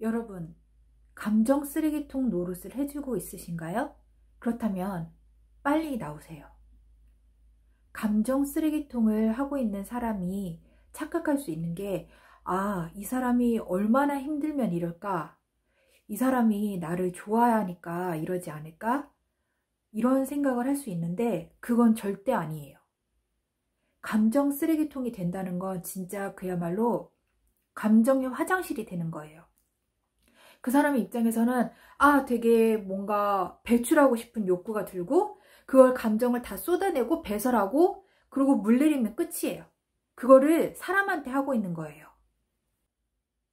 여러분, 감정 쓰레기통 노릇을 해주고 있으신가요? 그렇다면 빨리 나오세요. 감정 쓰레기통을 하고 있는 사람이 착각할 수 있는 게, 아, 이 사람이 얼마나 힘들면 이럴까? 이 사람이 나를 좋아하니까 이러지 않을까? 이런 생각을 할 수 있는데, 그건 절대 아니에요. 감정 쓰레기통이 된다는 건 진짜 그야말로 감정의 화장실이 되는 거예요. 그 사람의 입장에서는 아 되게 뭔가 배출하고 싶은 욕구가 들고 그걸 감정을 다 쏟아내고 배설하고 그리고 물내리면 끝이에요. 그거를 사람한테 하고 있는 거예요.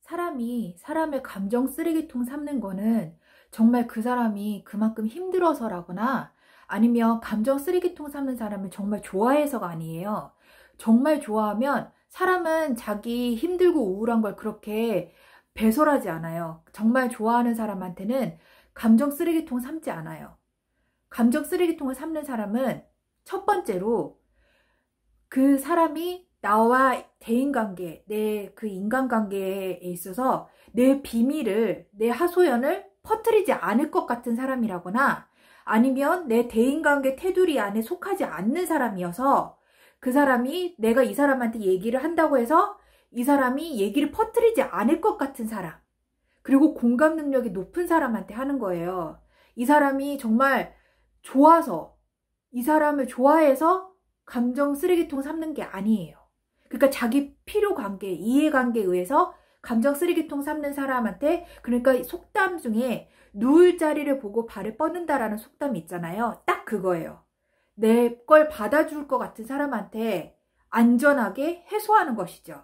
사람이 사람의 감정 쓰레기통 삼는 거는 정말 그 사람이 그만큼 힘들어서라거나 아니면 감정 쓰레기통 삼는 사람을 정말 좋아해서가 아니에요. 정말 좋아하면 사람은 자기 힘들고 우울한 걸 그렇게 배설하지 않아요. 정말 좋아하는 사람한테는 감정 쓰레기통 삼지 않아요. 감정 쓰레기통을 삼는 사람은 첫 번째로 그 사람이 나와 대인관계, 내 그 인간관계에 있어서 내 비밀을, 내 하소연을 퍼뜨리지 않을 것 같은 사람이라거나 아니면 내 대인관계 테두리 안에 속하지 않는 사람이어서 그 사람이 내가 이 사람한테 얘기를 한다고 해서 이 사람이 얘기를 퍼뜨리지 않을 것 같은 사람 그리고 공감 능력이 높은 사람한테 하는 거예요. 이 사람이 정말 좋아서 이 사람을 좋아해서 감정 쓰레기통 삼는 게 아니에요. 그러니까 자기 필요 관계, 이해 관계에 의해서 감정 쓰레기통 삼는 사람한테 그러니까 속담 중에 누울 자리를 보고 발을 뻗는다라는 속담이 있잖아요. 딱 그거예요. 내 걸 받아줄 것 같은 사람한테 안전하게 해소하는 것이죠.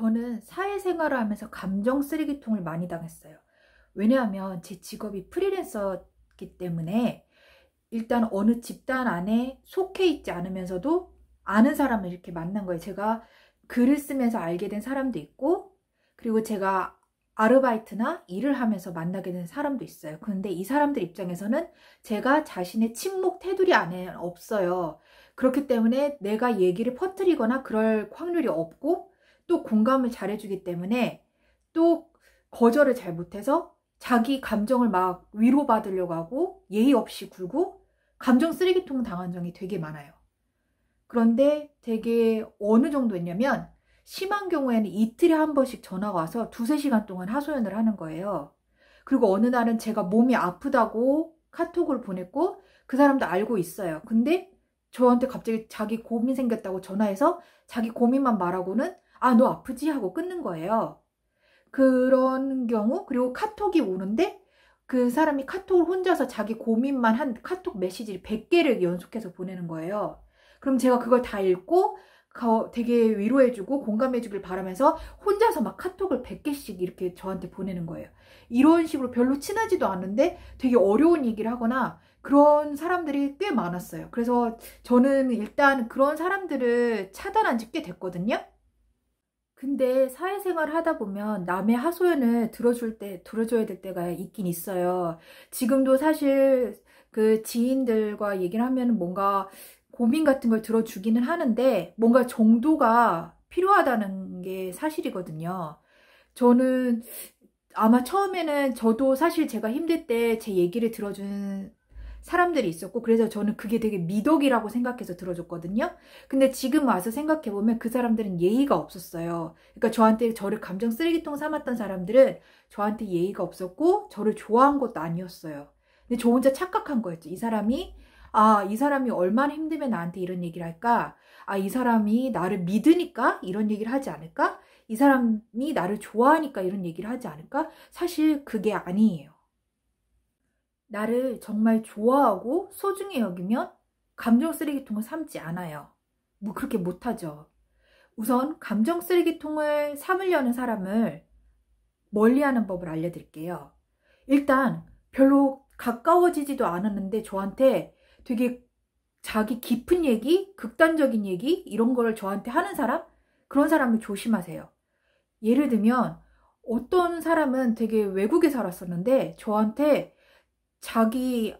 저는 사회생활을 하면서 감정 쓰레기통을 많이 당했어요. 왜냐하면 제 직업이 프리랜서기 때문에 일단 어느 집단 안에 속해 있지 않으면서도 아는 사람을 이렇게 만난 거예요. 제가 글을 쓰면서 알게 된 사람도 있고 그리고 제가 아르바이트나 일을 하면서 만나게 된 사람도 있어요. 근데 이 사람들 입장에서는 제가 자신의 침묵 테두리 안에 없어요. 그렇기 때문에 내가 얘기를 퍼뜨리거나 그럴 확률이 없고 또 공감을 잘해주기 때문에 또 거절을 잘 못해서 자기 감정을 막 위로받으려고 하고 예의 없이 굴고 감정 쓰레기통 당한 적이 되게 많아요. 그런데 되게 어느 정도였냐면 심한 경우에는 이틀에 한 번씩 전화가 와서 두세 시간 동안 하소연을 하는 거예요. 그리고 어느 날은 제가 몸이 아프다고 카톡을 보냈고 그 사람도 알고 있어요. 근데 저한테 갑자기 자기 고민 생겼다고 전화해서 자기 고민만 말하고는 아, 너 아프지? 하고 끊는 거예요. 그런 경우, 그리고 카톡이 오는데 그 사람이 카톡을 혼자서 자기 고민만 한 카톡 메시지를 100개를 연속해서 보내는 거예요. 그럼 제가 그걸 다 읽고 되게 위로해주고 공감해주길 바라면서 혼자서 막 카톡을 100개씩 이렇게 저한테 보내는 거예요. 이런 식으로 별로 친하지도 않은데 되게 어려운 얘기를 하거나 그런 사람들이 꽤 많았어요. 그래서 저는 일단 그런 사람들을 차단한 지 꽤 됐거든요. 근데 사회생활 을 하다 보면 남의 하소연을 들어줄 때, 들어줘야 될 때가 있긴 있어요. 지금도 사실 그 지인들과 얘기를 하면 뭔가 고민 같은 걸 들어주기는 하는데 뭔가 정도가 필요하다는 게 사실이거든요. 저는 아마 처음에는 저도 사실 제가 힘들 때 제 얘기를 들어준 사람들이 있었고 그래서 저는 그게 되게 미덕이라고 생각해서 들어줬거든요. 근데 지금 와서 생각해보면 그 사람들은 예의가 없었어요. 그러니까 저한테 저를 감정 쓰레기통 삼았던 사람들은 저한테 예의가 없었고 저를 좋아한 것도 아니었어요. 근데 저 혼자 착각한 거였죠. 이 사람이 아, 이 사람이 얼마나 힘들면 나한테 이런 얘기를 할까? 아, 이 사람이 나를 믿으니까 이런 얘기를 하지 않을까? 이 사람이 나를 좋아하니까 이런 얘기를 하지 않을까? 사실 그게 아니에요. 나를 정말 좋아하고 소중히 여기면 감정 쓰레기통을 삼지 않아요. 뭐 그렇게 못하죠. 우선 감정 쓰레기통을 삼으려는 사람을 멀리하는 법을 알려드릴게요. 일단 별로 가까워지지도 않았는데 저한테 되게 자기 깊은 얘기, 극단적인 얘기 이런 거를 저한테 하는 사람 그런 사람을 조심하세요. 예를 들면 어떤 사람은 되게 외국에 살았었는데 저한테 자기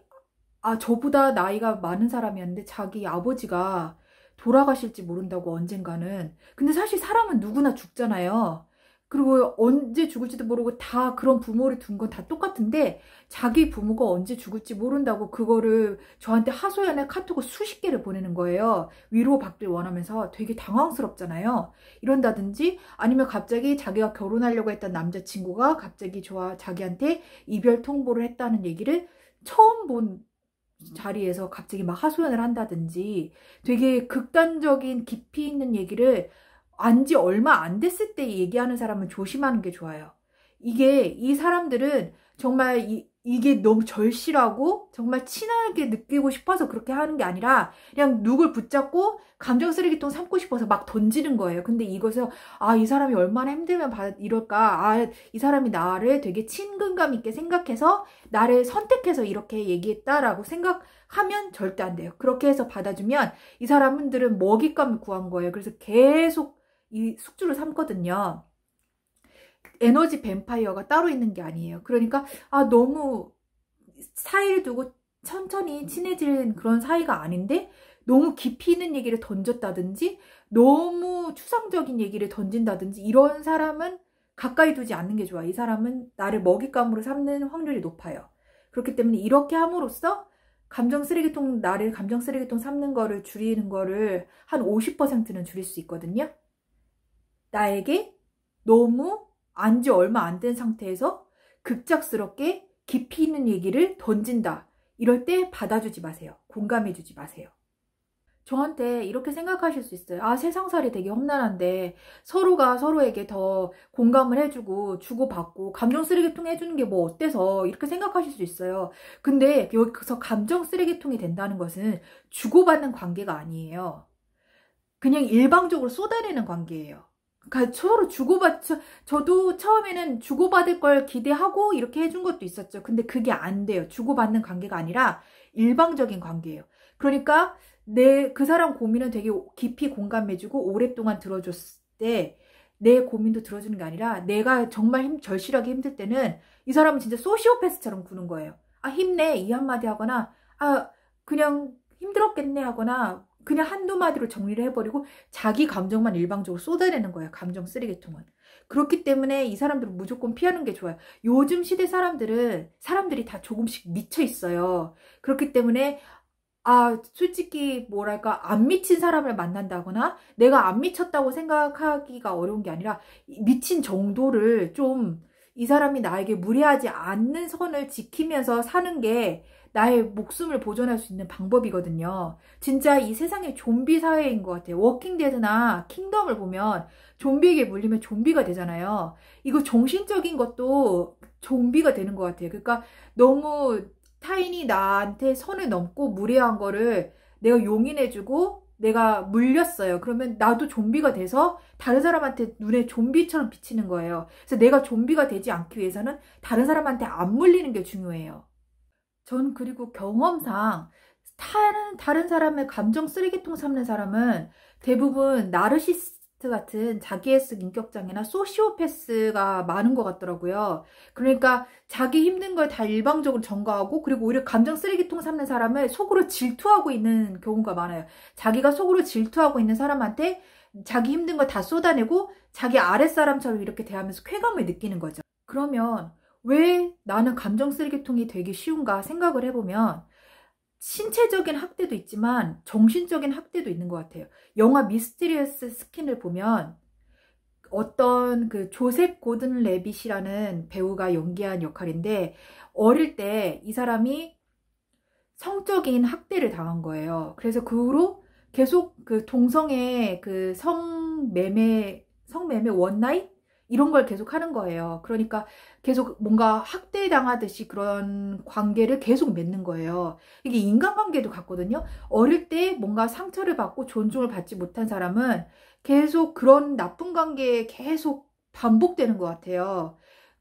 아 저보다 나이가 많은 사람이었는데 자기 아버지가 돌아가실지 모른다고 언젠가는 근데 사실 사람은 누구나 죽잖아요 그리고 언제 죽을지도 모르고 다 그런 부모를 둔 건 다 똑같은데 자기 부모가 언제 죽을지 모른다고 그거를 저한테 하소연의 카톡을 수십 개를 보내는 거예요. 위로받길 원하면서 되게 당황스럽잖아요. 이런다든지 아니면 갑자기 자기가 결혼하려고 했던 남자친구가 갑자기 좋아 자기한테 이별 통보를 했다는 얘기를 처음 본 자리에서 갑자기 막 하소연을 한다든지 되게 극단적인 깊이 있는 얘기를 안지 얼마 안 됐을 때 얘기하는 사람은 조심하는 게 좋아요. 이게 이 사람들은 정말 이, 이게 너무 절실하고 정말 친하게 느끼고 싶어서 그렇게 하는 게 아니라 그냥 누굴 붙잡고 감정 쓰레기통 삼고 싶어서 막 던지는 거예요. 근데 이것을 아이 사람이 얼마나 힘들면 이럴까 아 이 사람이 나를 되게 친근감 있게 생각해서 나를 선택해서 이렇게 얘기했다라고 생각하면 절대 안 돼요. 그렇게 해서 받아주면 이 사람들은 먹잇감을 구한 거예요. 그래서 계속 이 숙주를 삼거든요. 에너지 뱀파이어가 따로 있는 게 아니에요. 그러니까 아 너무 사이를 두고 천천히 친해지는 그런 사이가 아닌데 너무 깊이 있는 얘기를 던졌다든지 너무 추상적인 얘기를 던진다든지 이런 사람은 가까이 두지 않는 게 좋아. 이 사람은 나를 먹잇감으로 삼는 확률이 높아요. 그렇기 때문에 이렇게 함으로써 감정 쓰레기통 나를 감정 쓰레기통 삼는 거를 줄이는 거를 한 50%는 줄일 수 있거든요. 나에게 너무 안지 얼마 안 된 상태에서 급작스럽게 깊이 있는 얘기를 던진다. 이럴 때 받아주지 마세요. 공감해주지 마세요. 저한테 이렇게 생각하실 수 있어요. 아, 세상살이 되게 험난한데 서로가 서로에게 더 공감을 해주고 주고받고 감정 쓰레기통 해주는 게 뭐 어때서 이렇게 생각하실 수 있어요. 근데 여기서 감정 쓰레기통이 된다는 것은 주고받는 관계가 아니에요. 그냥 일방적으로 쏟아내는 관계예요. 그러니까 서로 주고받쳐 저도 처음에는 주고받을 걸 기대하고 이렇게 해준 것도 있었죠. 근데 그게 안 돼요. 주고받는 관계가 아니라 일방적인 관계예요. 그러니까 내 그 사람 고민은 되게 깊이 공감해주고 오랫동안 들어줬을 때 내 고민도 들어주는 게 아니라 내가 정말 힘, 절실하게 힘들 때는 이 사람은 진짜 소시오패스처럼 구는 거예요. 아 힘내 이 한마디 하거나 아 그냥 힘들었겠네 하거나 그냥 한두 마디로 정리를 해버리고 자기 감정만 일방적으로 쏟아내는 거예요. 감정 쓰레기통은. 그렇기 때문에 이 사람들은 무조건 피하는 게 좋아요. 요즘 시대 사람들은 사람들이 다 조금씩 미쳐 있어요. 그렇기 때문에 아 솔직히 뭐랄까 안 미친 사람을 만난다거나 내가 안 미쳤다고 생각하기가 어려운 게 아니라 미친 정도를 좀 이 사람이 나에게 무례하지 않는 선을 지키면서 사는 게 나의 목숨을 보존할 수 있는 방법이거든요. 진짜 이 세상의 좀비 사회인 것 같아요. 워킹데드나 킹덤을 보면 좀비에게 물리면 좀비가 되잖아요. 이거 정신적인 것도 좀비가 되는 것 같아요. 그러니까 너무 타인이 나한테 선을 넘고 무례한 거를 내가 용인해주고 내가 물렸어요. 그러면 나도 좀비가 돼서 다른 사람한테 눈에 좀비처럼 비치는 거예요. 그래서 내가 좀비가 되지 않기 위해서는 다른 사람한테 안 물리는 게 중요해요. 전 그리고 경험상 다른, 다른 사람의 감정 쓰레기통 삼는 사람은 대부분 나르시스트 같은 자기의습 인격장애나 소시오패스가 많은 것 같더라고요. 그러니까 자기 힘든 걸 다 일방적으로 전가하고 그리고 오히려 감정 쓰레기통 삼는 사람을 속으로 질투하고 있는 경우가 많아요. 자기가 속으로 질투하고 있는 사람한테 자기 힘든 걸 다 쏟아내고 자기 아랫사람처럼 이렇게 대하면서 쾌감을 느끼는 거죠. 그러면 왜 나는 감정 쓰레기통이 되기 쉬운가 생각을 해보면 신체적인 학대도 있지만 정신적인 학대도 있는 것 같아요. 영화 미스테리어스 스킨을 보면 어떤 그 조셉 고든 레빗이라는 배우가 연기한 역할인데 어릴 때 이 사람이 성적인 학대를 당한 거예요. 그래서 그 후로 계속 그 동성애 그 성매매 성매매 원나잇 이런 걸 계속 하는 거예요. 그러니까 계속 뭔가 학대당하듯이 그런 관계를 계속 맺는 거예요. 이게 인간관계도 같거든요. 어릴 때 뭔가 상처를 받고 존중을 받지 못한 사람은 계속 그런 나쁜 관계에 계속 반복되는 것 같아요.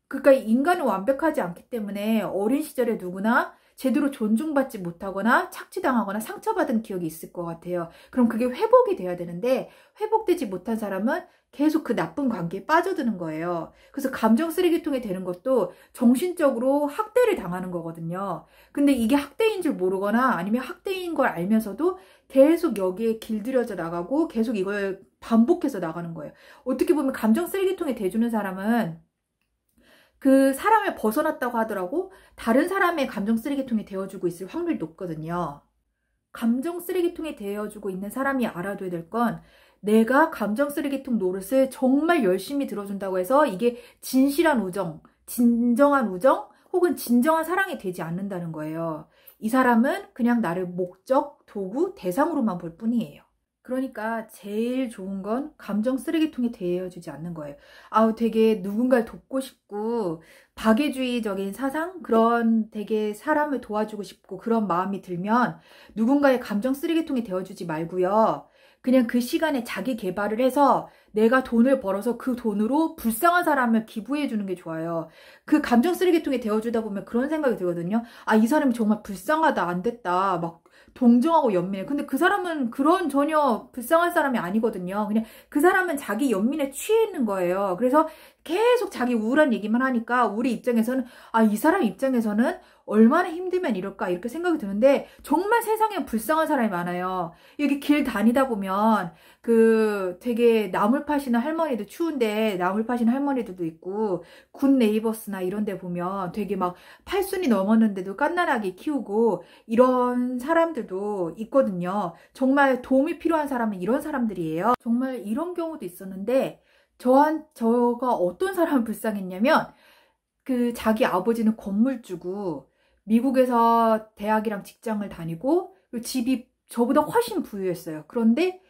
그러니까 인간은 완벽하지 않기 때문에 어린 시절에 누구나 제대로 존중받지 못하거나 착취당하거나 상처받은 기억이 있을 것 같아요. 그럼 그게 회복이 돼야 되는데 회복되지 못한 사람은 계속 그 나쁜 관계에 빠져드는 거예요. 그래서 감정 쓰레기통이 되는 것도 정신적으로 학대를 당하는 거거든요. 근데 이게 학대인 줄 모르거나 아니면 학대인 걸 알면서도 계속 여기에 길들여져 나가고 계속 이걸 반복해서 나가는 거예요. 어떻게 보면 감정 쓰레기통에 대주는 사람은 그 사람을 벗어났다고 하더라고 다른 사람의 감정 쓰레기통에 대어주고 있을 확률이 높거든요. 감정 쓰레기통에 대어주고 있는 사람이 알아둬야 될건 내가 감정 쓰레기통 노릇을 정말 열심히 들어준다고 해서 이게 진실한 우정, 진정한 우정 혹은 진정한 사랑이 되지 않는다는 거예요. 이 사람은 그냥 나를 목적, 도구, 대상으로만 볼 뿐이에요. 그러니까 제일 좋은 건 감정 쓰레기통에 대여주지 않는 거예요. 아우 되게 누군가를 돕고 싶고 박애주의적인 사상 그런 되게 사람을 도와주고 싶고 그런 마음이 들면 누군가의 감정 쓰레기통에 대여주지 말고요. 그냥 그 시간에 자기 개발을 해서 내가 돈을 벌어서 그 돈으로 불쌍한 사람을 기부해 주는 게 좋아요. 그 감정 쓰레기통에 데워주다 보면 그런 생각이 들거든요. 아, 이 사람이 정말 불쌍하다, 안 됐다, 막 동정하고 연민해. 근데 그 사람은 그런 전혀 불쌍한 사람이 아니거든요. 그냥 그 사람은 자기 연민에 취해 있는 거예요. 그래서 계속 자기 우울한 얘기만 하니까 우리 입장에서는 아 이 사람 입장에서는 얼마나 힘들면 이럴까 이렇게 생각이 드는데 정말 세상에 불쌍한 사람이 많아요. 여기 길 다니다 보면 그 되게 나물 파시는 할머니도 추운데 나물 파시는 할머니들도 있고 군 네이버스나 이런 데 보면 되게 막 팔순이 넘었는데도 깐난하게 키우고 이런 사람들도 있거든요. 정말 도움이 필요한 사람은 이런 사람들이에요. 정말 이런 경우도 있었는데 저한 저가 어떤 사람 불쌍했냐면 그 자기 아버지는 건물주고 미국에서 대학이랑 직장을 다니고 그 집이 저보다 훨씬 부유했어요. 그런데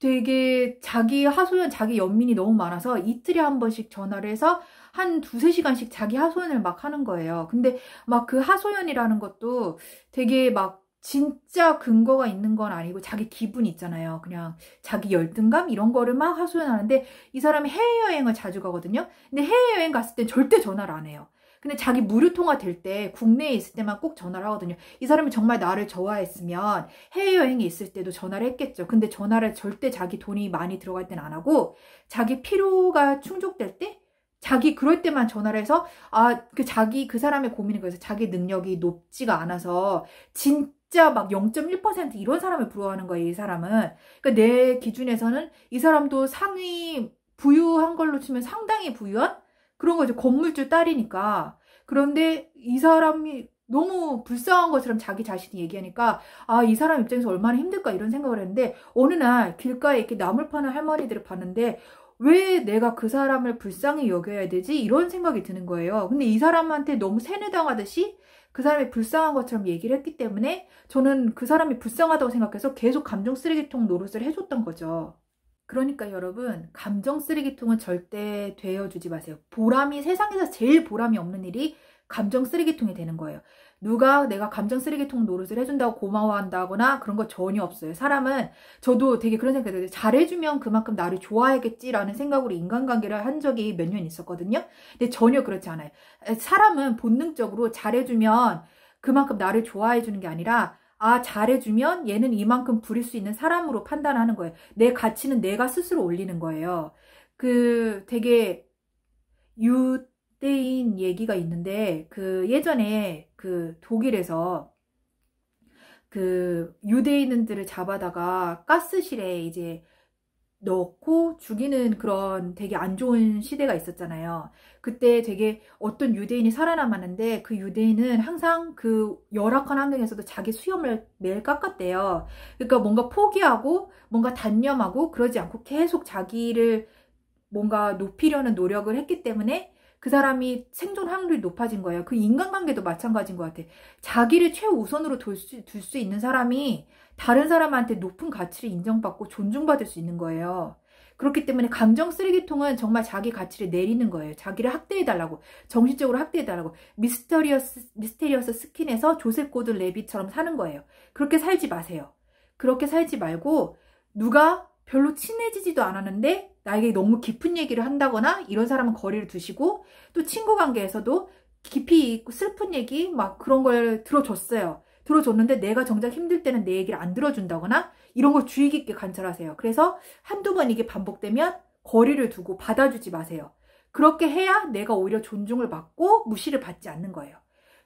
되게 자기 하소연, 자기 연민이 너무 많아서 이틀에 한 번씩 전화를 해서 한 두세 시간씩 자기 하소연을 막 하는 거예요. 근데 막 그 하소연이라는 것도 되게 막 진짜 근거가 있는 건 아니고 자기 기분 있잖아요. 그냥 자기 열등감 이런 거를 막 하소연하는데 이 사람이 해외여행을 자주 가거든요. 근데 해외여행 갔을 땐 절대 전화를 안 해요. 근데 자기 무료 통화 될 때 국내에 있을 때만 꼭 전화를 하거든요. 이 사람이 정말 나를 좋아했으면 해외여행에 있을 때도 전화를 했겠죠. 근데 전화를 절대 자기 돈이 많이 들어갈 땐 안 하고 자기 피로가 충족될 때 자기 그럴 때만 전화를 해서 아 그 자기 그 사람의 고민을 그래서 자기 능력이 높지가 않아서 진 진짜 막 0.1% 이런 사람을 부러워하는 거예요, 이 사람은. 그러니까 내 기준에서는 이 사람도 상위 부유한 걸로 치면 상당히 부유한 그런 거죠. 건물주 딸이니까. 그런데 이 사람이 너무 불쌍한 것처럼 자기 자신이 얘기하니까 아 이 사람 입장에서 얼마나 힘들까 이런 생각을 했는데 어느 날 길가에 이렇게 나물파는 할머니들을 봤는데 왜 내가 그 사람을 불쌍히 여겨야 되지? 이런 생각이 드는 거예요. 근데 이 사람한테 너무 세뇌당하듯이 그 사람이 불쌍한 것처럼 얘기를 했기 때문에 저는 그 사람이 불쌍하다고 생각해서 계속 감정 쓰레기통 노릇을 해줬던 거죠. 그러니까 여러분 감정 쓰레기통은 절대 되어주지 마세요. 보람이 세상에서 제일 보람이 없는 일이 감정 쓰레기통이 되는 거예요. 누가 내가 감정 쓰레기통 노릇을 해준다고 고마워한다거나 그런 거 전혀 없어요. 사람은 저도 되게 그런 생각이 들어요. 잘해주면 그만큼 나를 좋아하겠지라는 생각으로 인간관계를 한 적이 몇 년 있었거든요. 근데 전혀 그렇지 않아요. 사람은 본능적으로 잘해주면 그만큼 나를 좋아해주는 게 아니라 아, 잘해주면 얘는 이만큼 부릴 수 있는 사람으로 판단하는 거예요. 내 가치는 내가 스스로 올리는 거예요. 그 되게 유대인 얘기가 있는데 그 예전에 그 독일에서 그 유대인들을 잡아다가 가스실에 이제 넣고 죽이는 그런 되게 안 좋은 시대가 있었잖아요. 그때 되게 어떤 유대인이 살아남았는데 그 유대인은 항상 그 열악한 환경에서도 자기 수염을 매일 깎았대요. 그러니까 뭔가 포기하고 뭔가 단념하고 그러지 않고 계속 자기를 뭔가 높이려는 노력을 했기 때문에 그 사람이 생존 확률이 높아진 거예요. 그 인간관계도 마찬가지인 것 같아. 자기를 최우선으로 둘수 둘수 있는 사람이 다른 사람한테 높은 가치를 인정받고 존중받을 수 있는 거예요. 그렇기 때문에 감정 쓰레기통은 정말 자기 가치를 내리는 거예요. 자기를 학대해달라고, 정신적으로 학대해달라고, 미스터리어스, 미스테리어스 스킨에서 조셉 고든 레비처럼 사는 거예요. 그렇게 살지 마세요. 그렇게 살지 말고, 누가 별로 친해지지도 않았는데 나에게 너무 깊은 얘기를 한다거나 이런 사람은 거리를 두시고 또 친구 관계에서도 깊이 있고 슬픈 얘기 막 그런 걸 들어줬어요. 들어줬는데 내가 정작 힘들 때는 내 얘기를 안 들어준다거나 이런 걸 주의 깊게 관찰하세요. 그래서 한두 번 이게 반복되면 거리를 두고 받아주지 마세요. 그렇게 해야 내가 오히려 존중을 받고 무시를 받지 않는 거예요.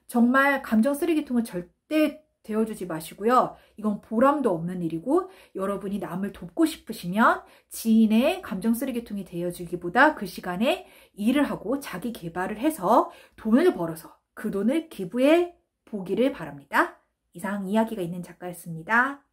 정말 감정 쓰레기통을 절대 되어주지 마시고요. 이건 보람도 없는 일이고 여러분이 남을 돕고 싶으시면 지인의 감정 쓰레기통이 되어주기보다 그 시간에 일을 하고 자기 개발을 해서 돈을 벌어서 그 돈을 기부해 보기를 바랍니다. 이상 이야기가 있는 작가였습니다.